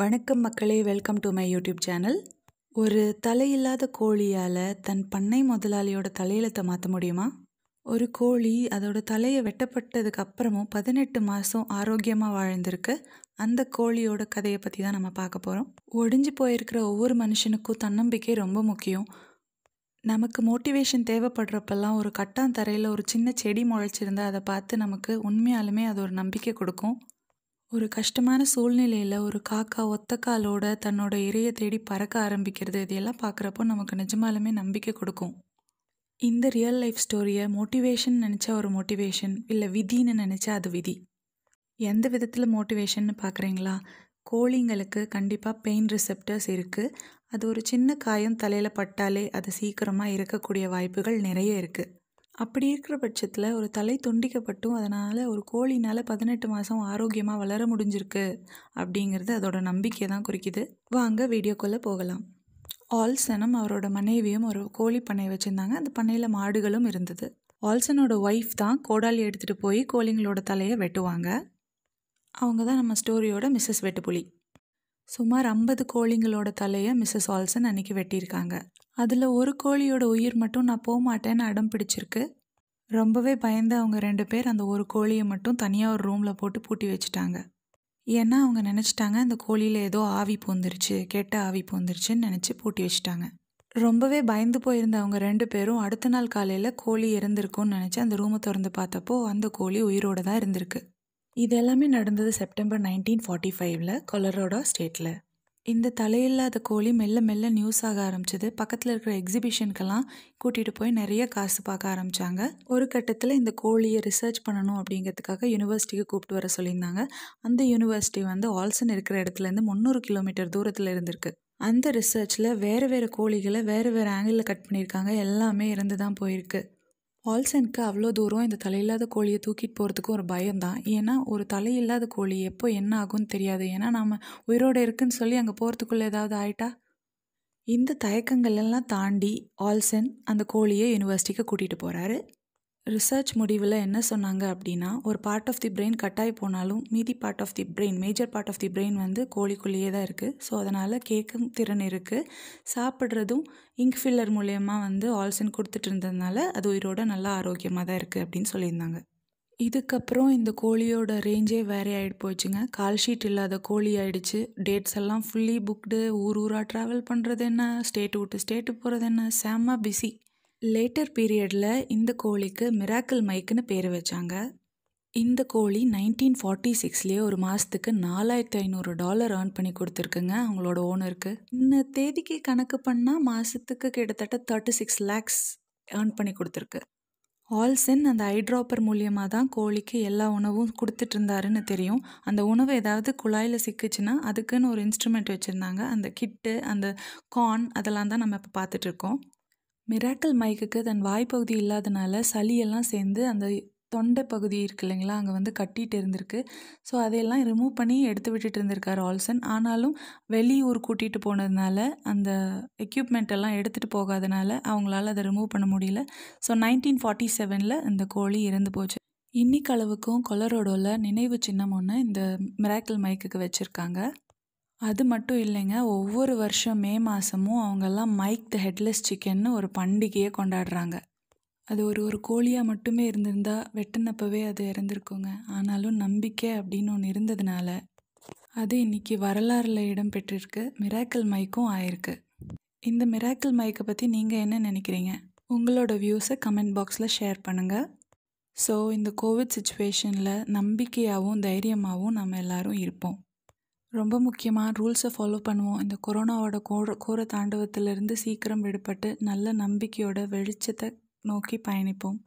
வணக்கம் மக்களே welcome to my YouTube channel ஒரு தலையில்லாத கோழியால் தன் பண்ணை முதலாளியோட தலையெழுத்தை மாற்ற முடியுமா ஒரு கோழி அதோட தலையை வெட்டப்பட்டதுக்கு அப்புறமும் பதினெட்டு மாதம் ஆரோக்கியமாக வாழ்ந்திருக்கு அந்த கோழியோட கதையை பற்றி தான் நம்ம பார்க்க போகிறோம் ஒடிஞ்சு போயிருக்கிற ஒவ்வொரு மனுஷனுக்கும் தன்னம்பிக்கை ரொம்ப முக்கியம் நமக்கு மோட்டிவேஷன் தேவைப்படுறப்பெல்லாம் ஒரு கட்டாந்தரையில் ஒரு சின்ன செடி முளைச்சிருந்தா அதை பார்த்து நமக்கு உண்மையாலுமே அது ஒரு நம்பிக்கை கொடுக்கும் ஒரு கஷ்டமான சூழ்நிலையில் ஒரு காக்கா ஒத்த காலோட தன்னோட இறைய தேடி பறக்க ஆரம்பிக்கிறது இதையெல்லாம் பார்க்குறப்போ நமக்கு நிஜமாலுமே நம்பிக்கை கொடுக்கும் இந்த ரியல் லைஃப் ஸ்டோரியை மோட்டிவேஷன் நினச்சா ஒரு மோட்டிவேஷன் இல்லை விதின்னு நினச்சா அது விதி எந்த விதத்தில் மோட்டிவேஷன் பார்க்குறீங்களா கோழிங்களுக்கு கண்டிப்பாக பெயின் ரிசெப்டர்ஸ் இருக்குது அது ஒரு சின்ன காயம் தலையில் பட்டாலே அது சீக்கிரமாக இருக்கக்கூடிய வாய்ப்புகள் நிறைய இருக்குது அப்படி இருக்கிற பட்சத்தில் ஒரு தலை துண்டிக்கப்பட்டும் அதனால் ஒரு கோழினால் பதினெட்டு மாதம் ஆரோக்கியமாக வளர முடிஞ்சிருக்கு அப்படிங்கிறது அதோட நம்பிக்கை தான் குறிக்குது வாங்க வீடியோக்குள்ளே போகலாம் ஆல்சனும் அவரோட மனைவியும் ஒரு கோழி பண்ணை வச்சுருந்தாங்க அந்த பண்ணையில் மாடுகளும் இருந்தது ஆல்சனோட ஒய்ஃப் தான் கோடாலி எடுத்துகிட்டு போய் கோழிங்களோட தலையை வெட்டுவாங்க அவங்க தான் நம்ம ஸ்டோரியோட மிஸ்ஸஸ் வெட்டுப்புலி சுமார் ஐம்பது கோழிங்களோட தலையை மிஸ்ஸஸ் ஆல்சன் அன்றைக்கி வெட்டியிருக்காங்க அதில் ஒரு கோழியோட உயிர் மட்டும் நான் போக மாட்டேன்னு அடம் பிடிச்சிருக்கு ரொம்பவே பயந்து அவங்க ரெண்டு பேர் அந்த ஒரு கோழியை மட்டும் தனியாக ஒரு ரூமில் போட்டு பூட்டி வச்சுட்டாங்க ஏன்னா அவங்க நினச்சிட்டாங்க அந்த கோழியில் ஏதோ ஆவி பூந்துருச்சு கெட்ட ஆவி பூந்துருச்சுன்னு நினச்சி பூட்டி வச்சுட்டாங்க ரொம்பவே பயந்து போயிருந்த அவங்க ரெண்டு பேரும் அடுத்த நாள் காலையில் கோழி இறந்துருக்கும்னு நினச்சி அந்த ரூமை திறந்து பார்த்தப்போ அந்த கோழி உயிரோடு தான் இருந்திருக்கு இது எல்லாமே நடந்தது செப்டம்பர் நைன்டீன் ஃபார்ட்டி ஃபைவ்ல கொலரோடா ஸ்டேட்டில் இந்த தலையில்லாத கோழி மெல்ல மெல்ல நியூஸ் ஆக ஆரம்பிச்சது பக்கத்தில் இருக்கிற எக்ஸிபிஷனுக்கெல்லாம் கூட்டிகிட்டு போய் நிறைய காசு பார்க்க ஆரம்பித்தாங்க ஒரு கட்டத்தில் இந்த கோழியை ரிசர்ச் பண்ணணும் அப்படிங்கிறதுக்காக யூனிவர்சிட்டிக்கு கூப்பிட்டு வர சொல்லியிருந்தாங்க அந்த யூனிவர்சிட்டி வந்து ஆல்சன் இருக்கிற இடத்துலேருந்து முந்நூறு கிலோமீட்டர் தூரத்தில் இருந்திருக்கு அந்த ரிசர்ச்சில் வேறு வேறு கோழிகளை வேறு வேறு ஆங்கிளில் கட் பண்ணியிருக்காங்க எல்லாமே இருந்து தான் போயிருக்கு ஆல்சனுக்கு அவ்வளோ தூரம் இந்த தலையில்லாத கோழியை தூக்கிட்டு போகிறதுக்கு ஒரு பயம்தான் ஏன்னா ஒரு தலையில்லாத கோழி எப்போ என்ன ஆகும்னு தெரியாது ஏன்னா நம்ம உயிரோடு இருக்குன்னு சொல்லி அங்கே போகிறதுக்குள்ளே ஏதாவது ஆயிட்டா இந்த தயக்கங்கள் எல்லாம் தாண்டி ஆல்சன் அந்த கோழியை யூனிவர்சிட்டிக்கு கூட்டிகிட்டு போகிறாரு ரிசர்ச் முடிவில் என்ன சொன்னாங்க அப்படின்னா ஒரு பார்ட் ஆஃப் தி பிரெயின் கட்டாய் போனாலும் மீதி part of the brain major part of the brain வந்து கோழிக்குள்ளேயே தான் இருக்குது ஸோ அதனால் கேட்கும் திறன் இருக்குது சாப்பிட்றதும் இங்க் ஃபில்லர் மூலயமா வந்து ஆல்சன் கொடுத்துட்டு இருந்ததுனால அது உயிரோட நல்லா ஆரோக்கியமாக தான் இருக்குது அப்படின்னு சொல்லியிருந்தாங்க இதுக்கப்புறம் இந்த கோழியோட ரேஞ்சே வேறே ஆகிட்டு போச்சுங்க கால் ஷீட் இல்லாத கோழி ஆகிடுச்சு டேட்ஸ் எல்லாம் ஃபுல்லி புக்டு ஊர் ஊராக ட்ராவல் பண்ணுறது என்ன ஸ்டேட்டு விட்டு ஸ்டேட்டு போகிறது என்ன செம்ம பிஸி லேட்டர் பீரியடில் இந்த கோழிக்கு மிராக்கிள் மைக்குன்னு பேர் வச்சாங்க இந்த கோழி நைன்டீன் ஃபார்ட்டி சிக்ஸ்லேயே ஒரு மாதத்துக்கு நாலாயிரத்தி ஐநூறு டாலர் ஏர்ன் பண்ணி கொடுத்துருக்குங்க அவங்களோட ஓனருக்கு இந்த தேதிக்கு கணக்கு பண்ணால் மாதத்துக்கு கிட்டத்தட்ட தேர்ட்டி சிக்ஸ் லேக்ஸ் ஏர்ன் பண்ணி கொடுத்துருக்கு ஆல்சென் அந்த ஹைட்ராப்பர் மூலியமாக தான் கோழிக்கு எல்லா உணவும் கொடுத்துட்ருந்தாருன்னு தெரியும் அந்த உணவு ஏதாவது குழாயில் சிக்குச்சுன்னா அதுக்குன்னு ஒரு இன்ஸ்ட்ருமெண்ட் வச்சுருந்தாங்க அந்த கிட்டு அந்த கார்ன் அதெல்லாம் தான் நம்ம இப்போ பார்த்துட்ருக்கோம் மிராக்கல் மைக்குக்கு தன் வாய்ப்பகுதி இல்லாதனால சளியெல்லாம் சேர்ந்து அந்த தொண்டை பகுதி இருக்கு இல்லைங்களா அங்கே வந்து கட்டிகிட்டு இருந்திருக்கு ஸோ அதையெல்லாம் ரிமூவ் பண்ணி எடுத்து விட்டுட்டு இருந்திருக்கார் ஆல்சன் ஆனாலும் வெளியூர் கூட்டிகிட்டு போனதுனால அந்த எக்யூப்மெண்ட் எல்லாம் எடுத்துகிட்டு போகாதனால அவங்களால அதை ரிமூவ் பண்ண முடியல ஸோ நைன்டீன் ஃபார்ட்டி செவனில் இந்த கோழி இறந்து போச்சு இன்னிக்களவுக்கும் அளவுக்கும் கொலரோடோவில் நினைவு சின்னம் ஒன்று இந்த மிராக்கல் மைக்குக்கு வச்சுருக்காங்க அது மட்டும் இல்லைங்க ஒவ்வொரு வருஷம் மே மாதமும் அவங்கெல்லாம் மைக் த ஹெட்லெஸ் சிக்கன்னு ஒரு பண்டிகையை கொண்டாடுறாங்க அது ஒரு ஒரு கோழியாக மட்டுமே இருந்திருந்தா வெட்டினப்பவே அது இறந்துருக்குங்க ஆனாலும் நம்பிக்கை அப்படின்னு ஒன்று இருந்ததுனால அது இன்றைக்கி வரலாறில் இடம் பெற்றிருக்கு மிராக்கிள் மைக்கும் ஆயிருக்கு இந்த மிராக்கிள் மைக்கை பற்றி நீங்கள் என்ன நினைக்கிறீங்க உங்களோட வியூஸை கமெண்ட் பாக்ஸில் ஷேர் பண்ணுங்கள் ஸோ இந்த கோவிட் சுச்சுவேஷனில் நம்பிக்கையாகவும் தைரியமாகவும் நம்ம எல்லோரும் இருப்போம் ரொம்ப முக்கியமாக ரூல்ஸை ஃபாலோ பண்ணுவோம் இந்த கொரோனாவோட கோர கோர தாண்டவத்திலிருந்து சீக்கிரம் விடுபட்டு நல்ல நம்பிக்கையோட வெளிச்சத்தை நோக்கி பயணிப்போம்